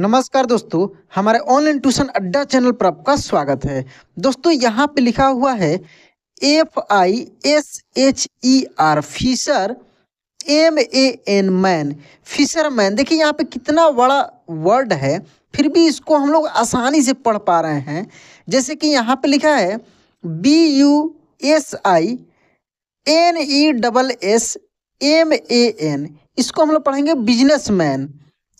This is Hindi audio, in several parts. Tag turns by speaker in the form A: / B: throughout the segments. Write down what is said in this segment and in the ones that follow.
A: नमस्कार दोस्तों हमारे ऑनलाइन ट्यूशन अड्डा चैनल पर आपका स्वागत है दोस्तों यहाँ पे लिखा हुआ है F I S H E R fisher M A N man fisher man देखिए यहाँ पे कितना बड़ा वर्ड है फिर भी इसको हम लोग आसानी से पढ़ पा रहे हैं जैसे कि यहाँ पे लिखा है B U S I N E double S M A N इसको हम लोग पढ़ेंगे बिजनेस मैन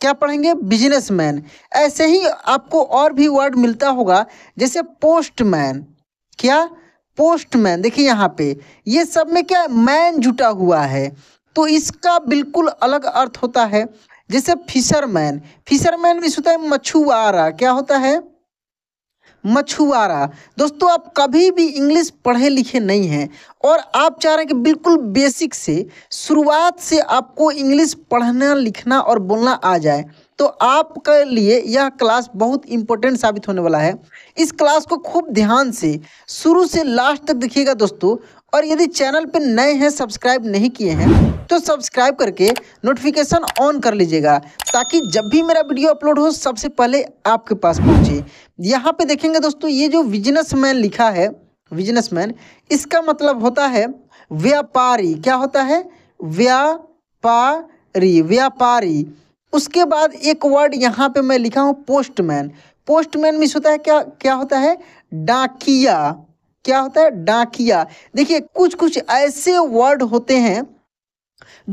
A: क्या पढ़ेंगे बिजनेसमैन ऐसे ही आपको और भी वर्ड मिलता होगा जैसे पोस्टमैन क्या पोस्टमैन देखिए यहाँ पे ये सब में क्या मैन जुटा हुआ है तो इसका बिल्कुल अलग अर्थ होता है जैसे फिशरमैन फिशरमैन भी सुनता है मछुआरा क्या होता है मछुआरा दोस्तों आप कभी भी इंग्लिश पढ़े लिखे नहीं हैं और आप चाह रहे हैं कि बिल्कुल बेसिक से शुरुआत से आपको इंग्लिश पढ़ना लिखना और बोलना आ जाए तो आपके लिए यह क्लास बहुत इंपॉर्टेंट साबित होने वाला है इस क्लास को खूब ध्यान से शुरू से लास्ट तक देखिएगा दोस्तों और यदि चैनल पर नए हैं सब्सक्राइब नहीं किए हैं तो सब्सक्राइब करके नोटिफिकेशन ऑन कर लीजिएगा ताकि जब भी मेरा वीडियो अपलोड हो सबसे पहले आपके पास पहुंचे यहाँ पे देखेंगे दोस्तों ये जो बिजनेसमैन लिखा है बिजनेसमैन इसका मतलब होता है व्यापारी क्या होता है व्यापारी व्यापारी उसके बाद एक वर्ड यहाँ पे मैं लिखा हूँ पोस्टमैन पोस्टमैन मीस होता है क्या क्या होता है डाकिया क्या होता है डाकिया देखिए कुछ कुछ ऐसे वर्ड होते हैं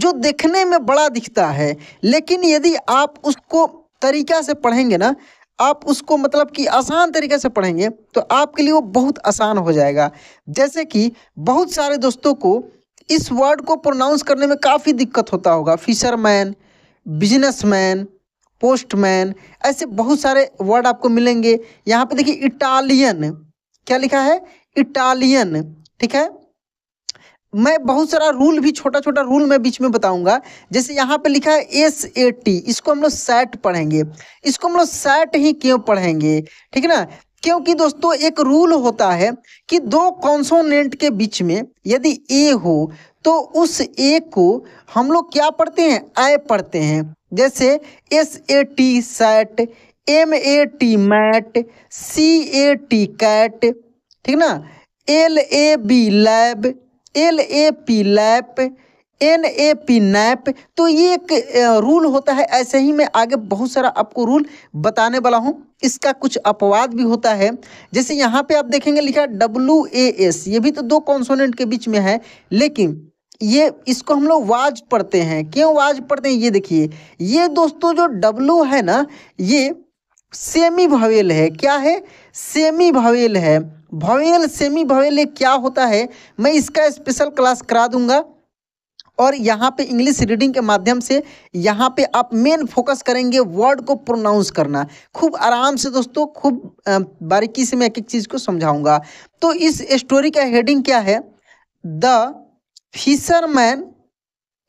A: जो देखने में बड़ा दिखता है लेकिन यदि आप उसको तरीका से पढ़ेंगे ना आप उसको मतलब कि आसान तरीके से पढ़ेंगे तो आपके लिए वो बहुत आसान हो जाएगा जैसे कि बहुत सारे दोस्तों को इस वर्ड को प्रोनाउंस करने में काफ़ी दिक्कत होता होगा फिशरमैन बिजनेसमैन पोस्टमैन ऐसे बहुत सारे वर्ड आपको मिलेंगे यहाँ पे देखिए इटालियन क्या लिखा है इटालियन ठीक है मैं बहुत सारा रूल भी छोटा छोटा रूल मैं बीच में बताऊंगा जैसे यहाँ पे लिखा है एस ए टी इसको हम लोग सैट पढ़ेंगे इसको हम लोग सैट ही क्यों पढ़ेंगे ठीक है ना क्योंकि दोस्तों एक रूल होता है कि दो कॉन्सोनेंट के बीच में यदि ए हो तो उस ए को हम लोग क्या पढ़ते हैं ए पढ़ते हैं जैसे S A T sat M A T mat C A T cat ठीक ना L A B lab L A P lap N A P nap तो ये एक रूल होता है ऐसे ही मैं आगे बहुत सारा आपको रूल बताने वाला हूँ इसका कुछ अपवाद भी होता है जैसे यहाँ पे आप देखेंगे लिखा डब्ल्यू ए एस ये भी तो दो कॉन्सोनेंट के बीच में है लेकिन ये इसको हम लोग वाज पढ़ते हैं क्यों वाज पढ़ते हैं ये देखिए ये दोस्तों जो डब्लू है ना ये सेमी भवेल है क्या है सेमी भवेल है भवेल सेमी भवेल क्या होता है मैं इसका स्पेशल क्लास करा दूंगा और यहाँ पे इंग्लिश रीडिंग के माध्यम से यहाँ पे आप मेन फोकस करेंगे वर्ड को प्रोनाउंस करना खूब आराम से दोस्तों खूब बारीकी से मैं एक एक चीज़ को समझाऊंगा तो इस स्टोरी का हेडिंग क्या है the fisherman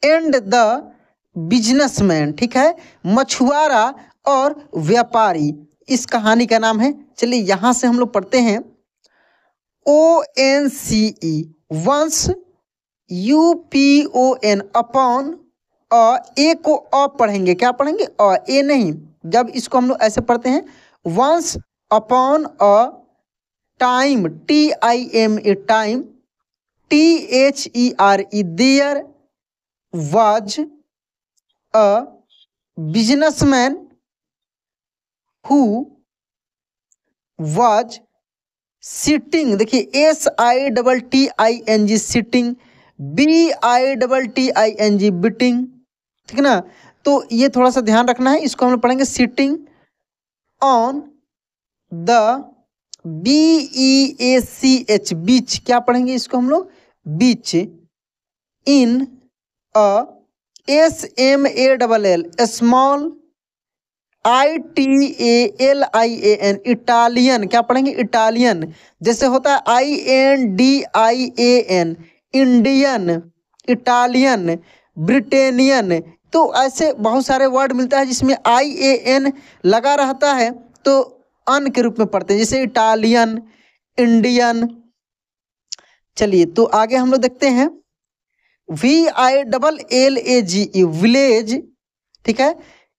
A: and the businessman ठीक है मछुआरा और व्यापारी इस कहानी का नाम है चलिए यहां से हम लोग पढ़ते हैं O N C E once U P O N upon a A को अ पढ़ेंगे क्या पढ़ेंगे अ ए नहीं जब इसको हम लोग ऐसे पढ़ते हैं once upon a time T I M E time T H E R E there was a businessman who was sitting देखिए S I double T I N G sitting B I double T I N G biting ठीक है ना तो ये थोड़ा सा ध्यान रखना है इसको हम लोग पढ़ेंगे sitting on the B E A C H beach क्या पढ़ेंगे इसको हम लोग beach in a S M A double L small I T A L I A N Italian क्या पढ़ेंगे इटालियन जैसे होता है I N D I A N Indian Italian Britannian तो ऐसे बहुत सारे वर्ड मिलता है जिसमें आई ए एन लगा रहता है तो अन के रूप में पढ़ते हैं जैसे इटालियन इंडियन चलिए तो आगे हम लोग देखते हैं V I double L A G E village ठीक है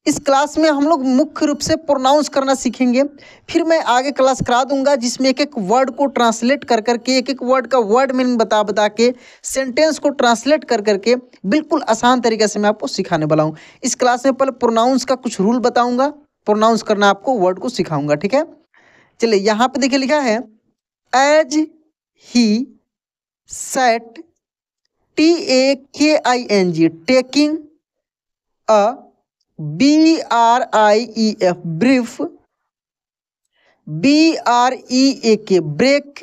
A: इस क्लास में हम लोग मुख्य रूप से प्रोनाउंस करना सीखेंगे फिर मैं आगे क्लास करा दूंगा जिसमें एक एक वर्ड को ट्रांसलेट कर करके एक एक वर्ड का वर्ड मीनिंग बता बता के सेंटेंस को ट्रांसलेट कर करके बिल्कुल आसान तरीके से मैं आपको सिखाने वाला हूँ इस क्लास में पहले प्रोनाउंस का कुछ रूल बताऊँगा प्रोनाउंस करना आपको वर्ड को सिखाऊंगा ठीक है चलिए यहाँ पर देखिए लिखा है as he sat T A K I N G taking a B R I E F brief B R E A K break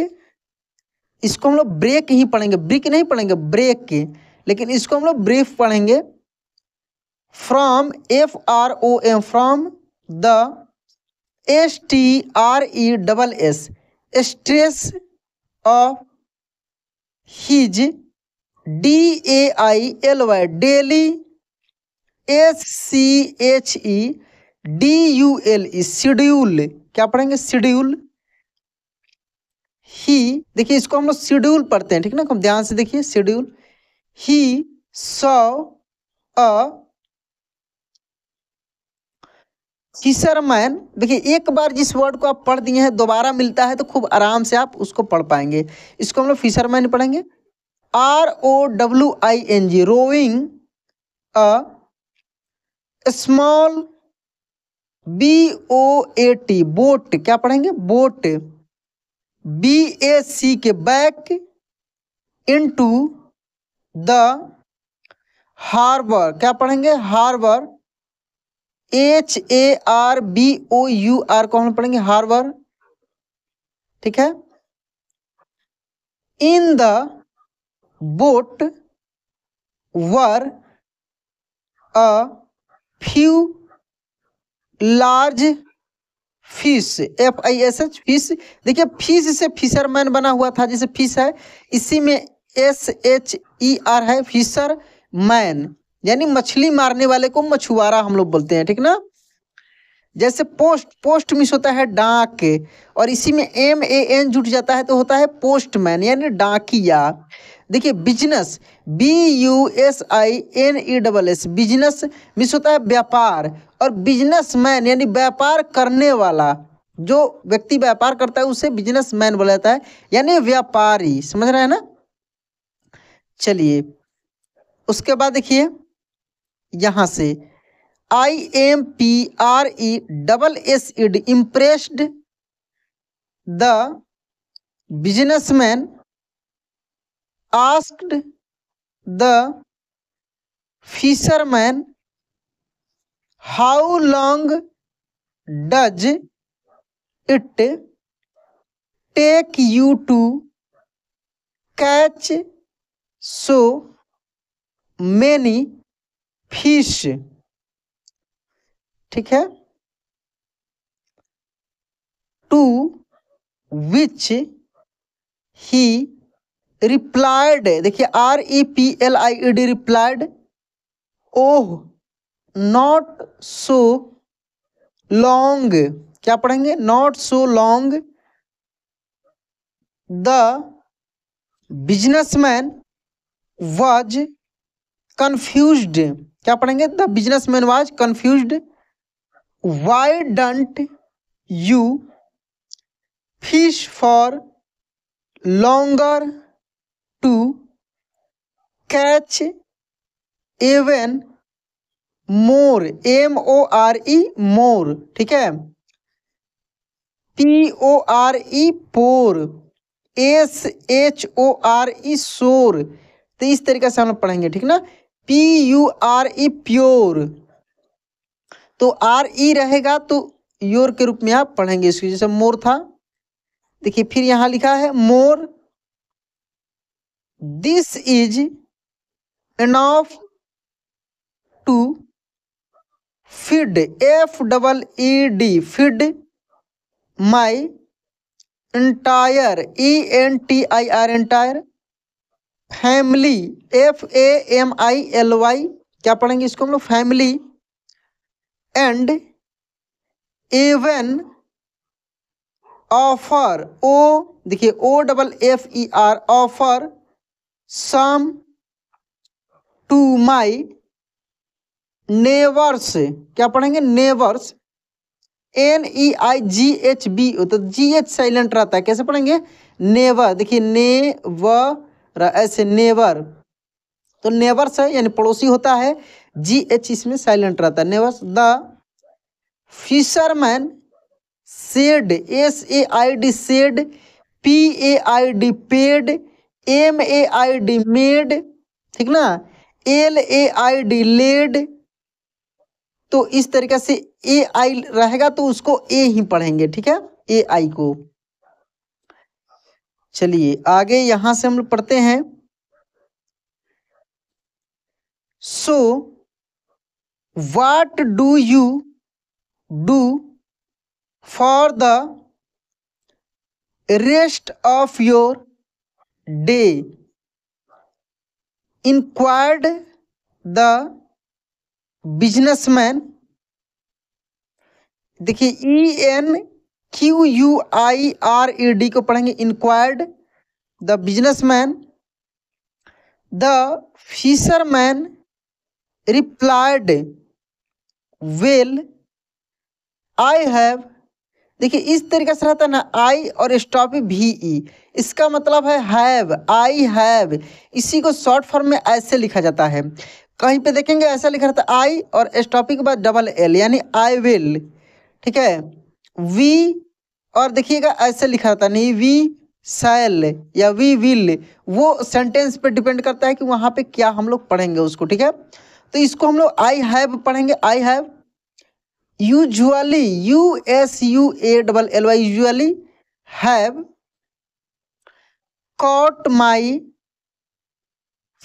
A: इसको हम लोग ब्रेक ही पढ़ेंगे ब्रिक नहीं पढ़ेंगे ब्रेक के लेकिन इसको हम लोग ब्रीफ पढ़ेंगे from F R O M from the S T R E double S stress of his D A I L Y daily S C H E D U L E schedule क्या पढ़ेंगे शेड्यूल ही देखिए इसको हम लोग शेड्यूल पढ़ते हैं ठीक ना हम ध्यान से देखिए शेड्यूल ही सौ अ फिशरमैन देखिए एक बार जिस वर्ड को आप पढ़ दिए हैं दोबारा मिलता है तो खूब आराम से आप उसको पढ़ पाएंगे इसको हम लोग फिशरमैन पढ़ेंगे R O W I N G rowing a small B O A T boat क्या पढ़ेंगे बोट बी ए सी के बैक इनटू द हार्बर क्या पढ़ेंगे harbour H A R B O U R कौन पढ़ेंगे हार्बर ठीक है in the boat were a few large fish F I S H fish देखिए फिश से फिशरमैन बना हुआ था जैसे फिश है इसी में एस एच ई आर है फिशर मैन यानी मछली मारने वाले को मछुआरा हम लोग बोलते हैं ठीक ना जैसे पोस्ट पोस्ट मिस होता है डाक और इसी में एम ए एन जुट जाता है तो होता है पोस्टमैन यानी डाकिया देखिए business B U S I N E double S business मिस होता है व्यापार और बिजनेस मैन यानी व्यापार करने वाला जो व्यक्ति व्यापार करता है उसे बिजनेस मैन बोला जाता है यानी व्यापारी समझ रहे हैं ना चलिए उसके बाद देखिए यहां से I M P R E double S E D impressed the businessman asked the fisherman how long does it take you to catch so many fish ठीक है टू विच ही रिप्लाइड देखिए R E P L I E D replied oh not so long क्या पढ़ेंगे not so long the businessman was confuse क्या पढ़ेंगे the businessman was confuse why don't you fish for longer to catch even more m o R E more ठीक है p o r e pore S H O R E shore तो इस तरीके से हम लोग पढ़ेंगे ठीक ना P U R E pure तो आर ई e रहेगा तो योर के रूप में आप पढ़ेंगे इसकी जैसे मोर था देखिए फिर यहां लिखा है more this is enough to feed f double e d feed my entire e n t i r entire family F A M I L Y क्या पढ़ेंगे इसको हम लोग family and even offer O देखिए O double F E R offer some to my neighbours क्या पढ़ेंगे neighbours N E I G H B तो जी एच साइलेंट रहता है कैसे पढ़ेंगे नेवर देखिए ने व ऐसे नेवर तो नेवर्स है यानी पड़ोसी होता है जी एच इसमें साइलेंट रहता है neighbours the fisherman said S A I D said P A I D paid M A I D made ठीक ना L A I D laid तो इस तरीके से ए आई रहेगा तो उसको ए ही पढ़ेंगे ठीक है ए आई को चलिए आगे यहां से हम लोग पढ़ते हैं so what do you do for the rest of your day inquired the businessman देखिए E N Q U I R E D को पढ़ेंगे inquired the businessman the fisherman replied well I have देखिए इस तरीके से रहता है ना आई और स्टॉप भी ई इसका मतलब है हैव आई हैव इसी को शॉर्ट फॉर्म में ऐसे लिखा जाता है कहीं पे देखेंगे ऐसा लिखा रहता है आई और स्टॉप के बाद डबल एल यानी आई विल ठीक है वी और देखिएगा ऐसे लिखा रहता नहीं वी सेल या वी विल वो सेंटेंस पे डिपेंड करता है कि वहाँ पे क्या हम लोग पढ़ेंगे उसको ठीक है तो इसको हम लोग आई हैव पढ़ेंगे I have usually U S U A double L Y usually have caught my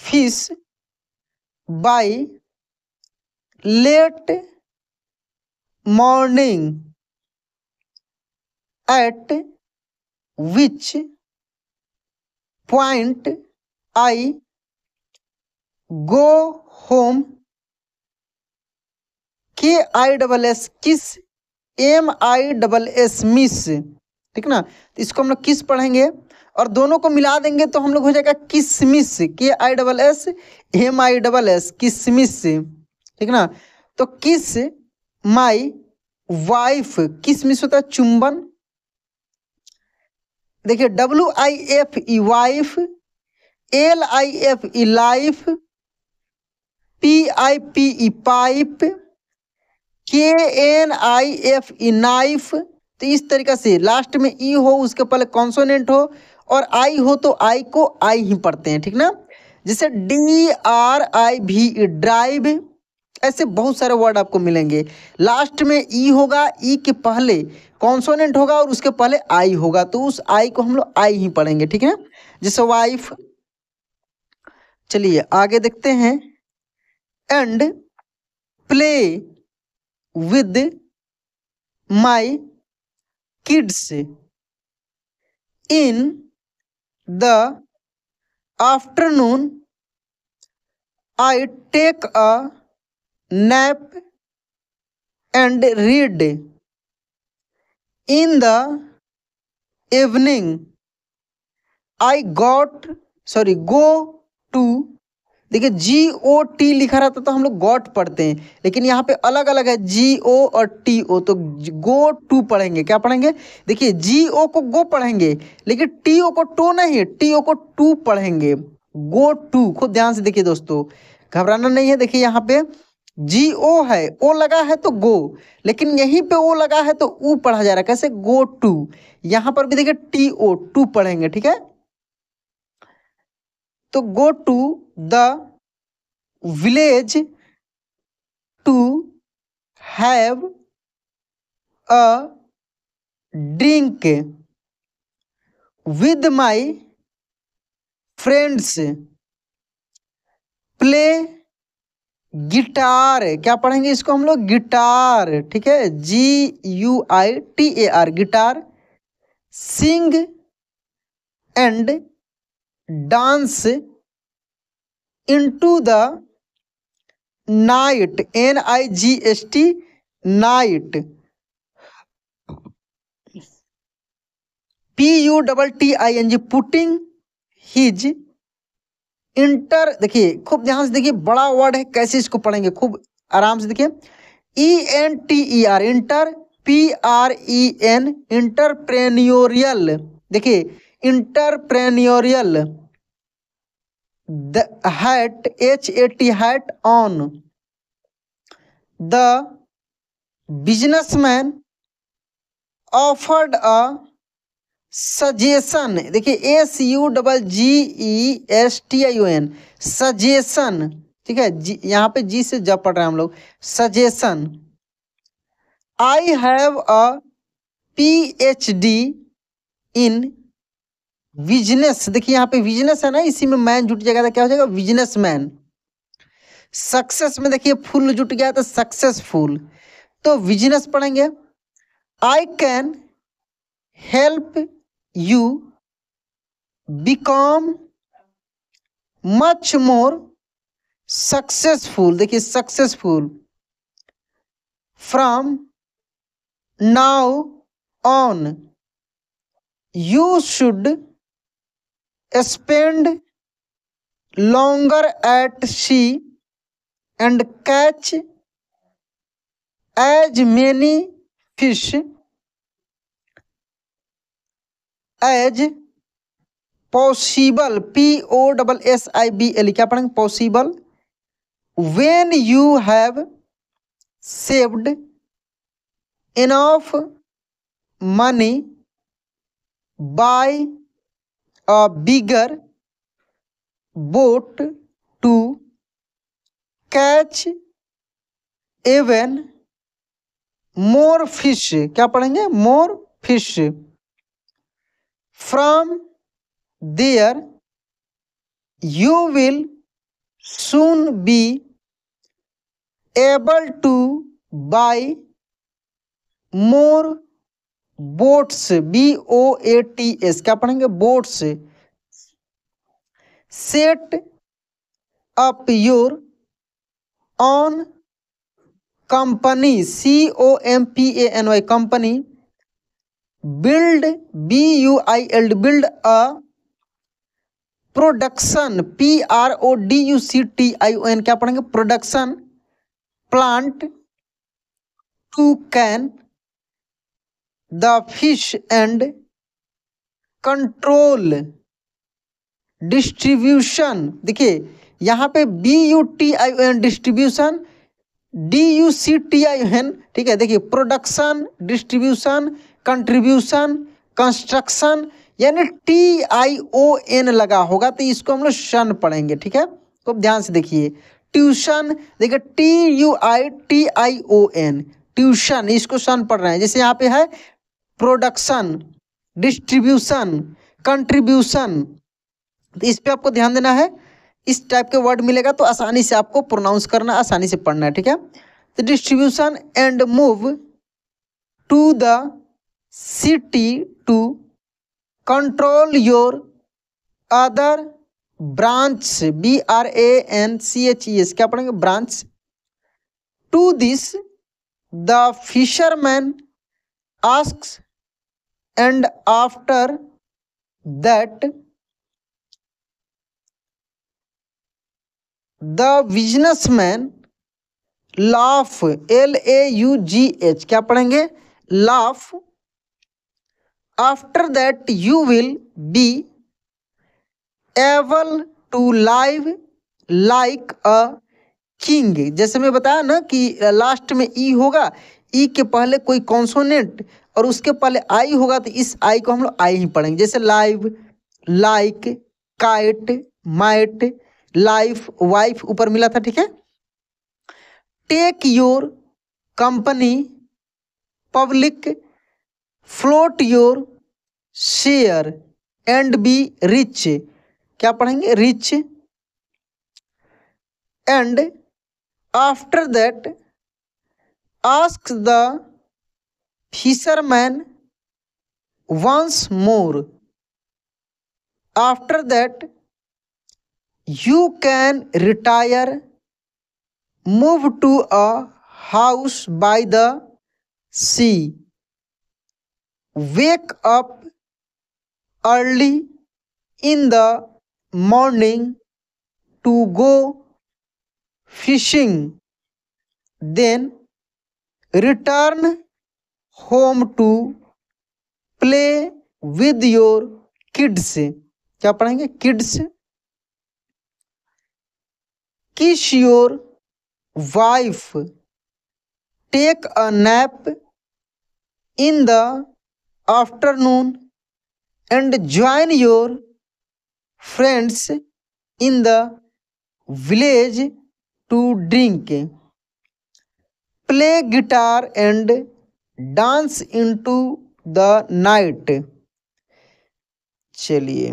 A: fish by late morning at which point I go home K I double S kiss M I double S miss ठीक ना तो इसको हम लोग किस पढ़ेंगे और दोनों को मिला देंगे तो हम लोग हो जाएगा miss K I double S M I double S kiss miss ठीक ना तो किस माई वाइफ किस मिस होता है चुंबन देखिए W I F E wife L I F E life P I P E pipe K N I F E knife तो इस तरीका से लास्ट में ई e हो उसके पहले कॉन्सोनेंट हो और आई हो तो आई को आई ही पढ़ते हैं ठीक ना जैसे डी आर आई भी ड्राइव ऐसे बहुत सारे वर्ड आपको मिलेंगे लास्ट में ई e होगा ई e के पहले कॉन्सोनेंट होगा और उसके पहले आई होगा तो उस आई को हम लोग आई ही पढ़ेंगे ठीक है जैसे वाइफ चलिए आगे देखते हैं and play with my kids in the afternoon. I take a nap and read in the evening. I got sorry go to देखिए जी ओ टी लिखा रहता तो हम लोग गॉट पढ़ते हैं लेकिन यहाँ पे अलग अलग है जी ओ और टी ओ तो गो टू पढ़ेंगे क्या पढ़ेंगे देखिए जी ओ को गो पढ़ेंगे लेकिन टी ओ को टो नहीं टी ओ को टू पढ़ेंगे गो टू खुद ध्यान से देखिए दोस्तों घबराना नहीं है देखिए यहाँ पे जी ओ है ओ लगा है तो गो लेकिन यहीं पे ओ लगा है तो ऊ पढ़ा जा रहा है कैसे गो टू यहाँ पर भी देखिए टी ओ टू पढ़ेंगे ठीक है तो go to the village to have a drink with my friends play guitar क्या पढ़ेंगे इसको हम लोग गिटार ठीक है G U I T A R guitar sing and dance into the night N I G S T night P U double T I N G putting his inter देखिए खूब ध्यान से देखिए बड़ा वर्ड है कैसे इसको पढ़ेंगे खूब आराम से देखिए E N T E R inter P R E N entrepreneurial देखिए entrepreneurial the hat H A T hat on the businessman offered a suggestion देखिए S U double G E S T I U N suggestion ठीक है जी यहाँ पे जी से जब पढ़ रहे हैं हम लोग suggestion I have a P H D in business देखिए यहाँ पे बिजनेस है ना इसी में मैन जुट जाएगा तो क्या हो जाएगा बिजनेस मैन सक्सेस में देखिए फुल जुट गया तो सक्सेसफुल तो बिजनेस पढ़ेंगे I can help you become much more successful देखिए successful from now on you should spend longer at sea and catch as many fish as possible p o double s i b l क्या पढ़ेंगे possible when you have saved enough money by a bigger boat to catch even more fish क्या पढ़ेंगे more fish from there you will soon be able to buy more boats B O A T S क्या पढ़ेंगे boats set up your own company C O M P A N Y company build B U I L D build a production P R O D U C T I O N क्या पढ़ेंगे production plant to can the fish and control distribution देखिए यहाँ पे B U T I N distribution D U C T I N ठीक है देखिए प्रोडक्शन डिस्ट्रीब्यूशन कंट्रीब्यूशन कंस्ट्रक्शन यानी टी आई ओ एन लगा होगा तो इसको हम लोग शन पढ़ेंगे ठीक है तो ध्यान से देखिए ट्यूशन देखिए T U I T I O N tuition इसको सन पढ़ रहे हैं जैसे यहाँ पे है प्रोडक्शन डिस्ट्रीब्यूशन कंट्रीब्यूशन तो इस पर आपको ध्यान देना है इस टाइप के वर्ड मिलेगा तो आसानी से आपको प्रोनाउंस करना आसानी से पढ़ना है ठीक है तो distribution and move to the city to control your other branch B R A N C H E S क्या पढ़ेंगे branch to this the fisherman asks and after that the businessman laugh L A U G H क्या पढ़ेंगे laugh after that you will be able to live like a king जैसे मैं बताया ना कि लास्ट में ई e होगा ई e के पहले कोई कॉन्सोनेंट और उसके पहले आई होगा तो इस आई को हम लोग आई ही पढ़ेंगे जैसे live like kite might life wife ऊपर मिला था ठीक है take your company public float your share and be rich क्या पढ़ेंगे rich and after that ask the fisherman once more. After that, you can retire, move to a house by the sea, wake up early in the morning to go fishing, then return home to play with your kids क्या पढ़ेंगे kids kiss your wife take a nap in the afternoon and join your friends in the village to drink play guitar and dance into the night चलिए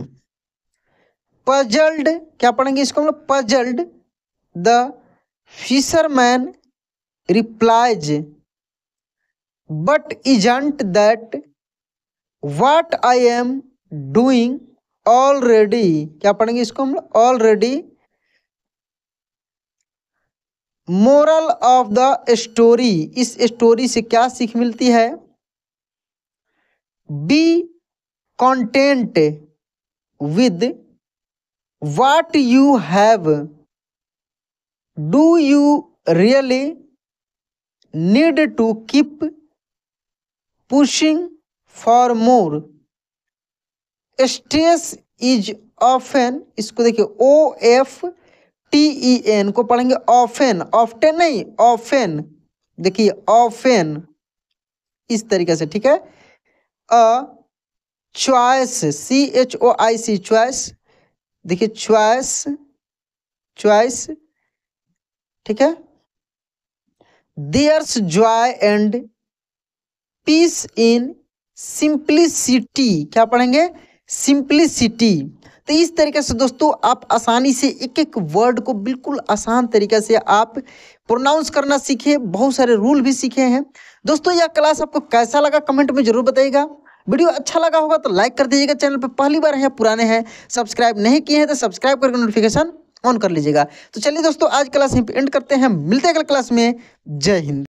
A: पजल्ड क्या पढ़ेंगे इसको हम लोग puzzled the fisherman replies but is that what I am doing already क्या पढ़ेंगे इसको हम लोग already moral of the story इस स्टोरी से क्या सीख मिलती है be content with what you have do you really need to keep pushing for more stress is often इसको देखिए O F T E N को पढ़ेंगे ऑफेन ऑफ्टेन नहीं ऑफेन देखिए ऑफेन इस तरीके से ठीक है a choice C H O I C choice देखिए च्वाइस च्वाइस ठीक है there's joy and peace in simplicity क्या पढ़ेंगे सिंप्लिसिटी तो इस तरीके से दोस्तों आप आसानी से एक एक वर्ड को बिल्कुल आसान तरीके से आप प्रोनाउंस करना सीखे बहुत सारे रूल भी सीखे हैं दोस्तों यह क्लास आपको कैसा लगा कमेंट में जरूर बताइएगा वीडियो अच्छा लगा होगा तो लाइक कर दीजिएगा चैनल पर पहली बार है पुराने हैं सब्सक्राइब नहीं किए हैं तो सब्सक्राइब करके नोटिफिकेशन ऑन कर लीजिएगा तो चलिए दोस्तों आज क्लास यहीं पर एंड करते हैं मिलते हैं अगले क्लास में जय हिंद